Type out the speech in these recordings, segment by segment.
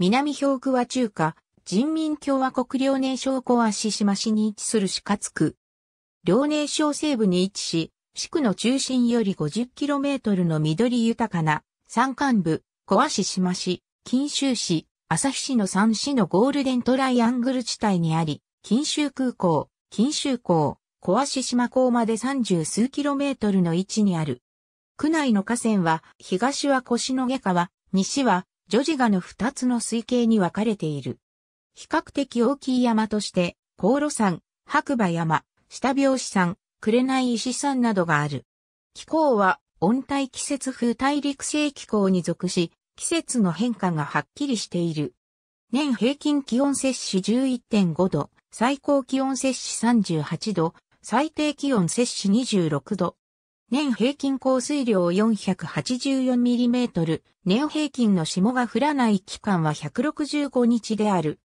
南兵庫は中華、人民共和国遼寧省小足島市に位置する四角区。遼寧省西部に位置し、市区の中心より 50km の緑豊かな山間部、小足島市、近州市、旭市の3市のゴールデントライアングル地帯にあり、近州空港、近州港、小足島港まで30数キロメートルの位置にある。区内の河川は、東は越野下川、西はョジガの二つの水系に分かれている。比較的大きい山として、高炉山、白馬山、下拍子山、紅石山などがある。気候は温帯季節風大陸性気候に属し、季節の変化がはっきりしている。年平均気温摂取11.5度、最高気温摂取38度、最低気温摂取26度、年平均降水量 484mm、年平均の霜が降らない期間は165日である。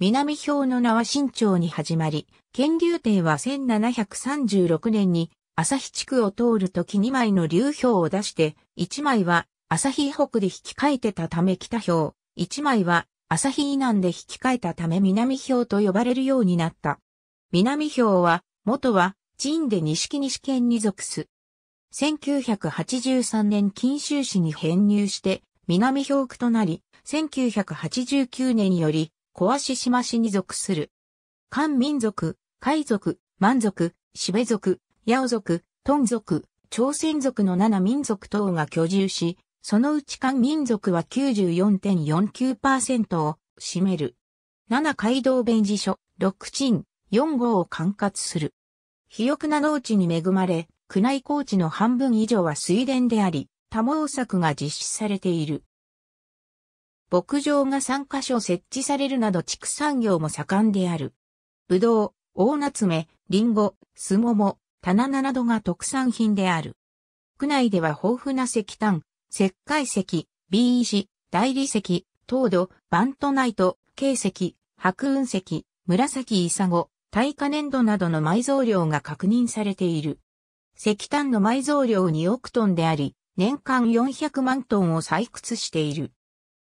南氷の名は新町に始まり、県流亭は1736年に日地区を通るとき2枚の流氷を出して、1枚は日北で引き換えてたため北氷、1枚は旭以南で引き換えたため南氷と呼ばれるようになった。南氷は、元は、陳で西木西県に属す。1983年近州市に編入して南表区となり、1989年より小足島市に属する。漢民族、海族、満族、しべ族、八尾族、トン族、朝鮮族の7民族等が居住し、そのうち漢民族は94.49%を占める。7街道弁事所、6鎮、4号を管轄する。肥沃な農地に恵まれ、宮内高地の半分以上は水田であり、多毛作が実施されている。牧場が3カ所設置されるなど畜産業も盛んである。ぶどう、大夏目、リンゴ、スモモ、タナナなどが特産品である。区内では豊富な石炭、石灰石、B 石、大理石、糖度、バントナイト、軽石、白雲石、紫イサゴ、耐火粘土などの埋蔵量が確認されている。石炭の埋蔵量2億トンであり、年間400万トンを採掘している。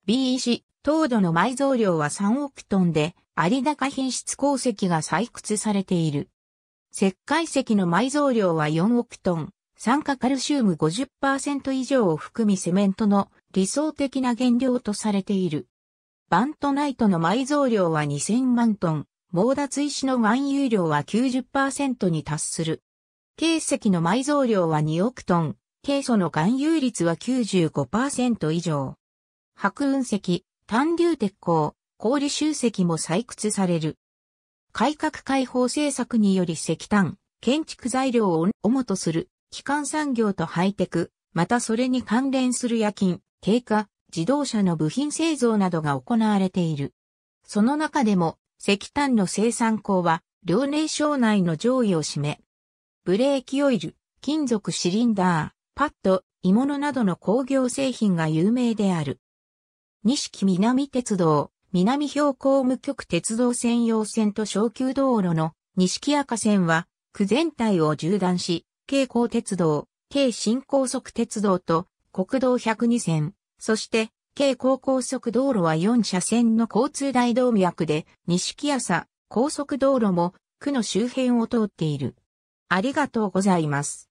BEC、糖度の埋蔵量は3億トンで、有高品質鉱石が採掘されている。石灰石の埋蔵量は4億トン、酸化カルシウム50%以上を含みセメントの理想的な原料とされている。バントナイトの埋蔵量は2000万トン、猛脱石の含有量は90%に達する。軽石の埋蔵量は2億トン、軽素の含有率は95%以上。白雲石、単流鉄鋼、氷集石も採掘される。改革開放政策により石炭、建築材料を主とする、基幹産業とハイテク、またそれに関連する夜勤、経過、自動車の部品製造などが行われている。その中でも、石炭の生産工は、遼寧省内の上位を占め、ブレーキオイル、金属シリンダー、パッド、鋳物などの工業製品が有名である。錦南鉄道、南標高無局鉄道専用線と小級道路の錦赤線は、区全体を縦断し、京高鉄道、京新高速鉄道と国道102線、そして京高高速道路は4車線の交通大動脈で、錦朝高速道路も区の周辺を通っている。ありがとうございます。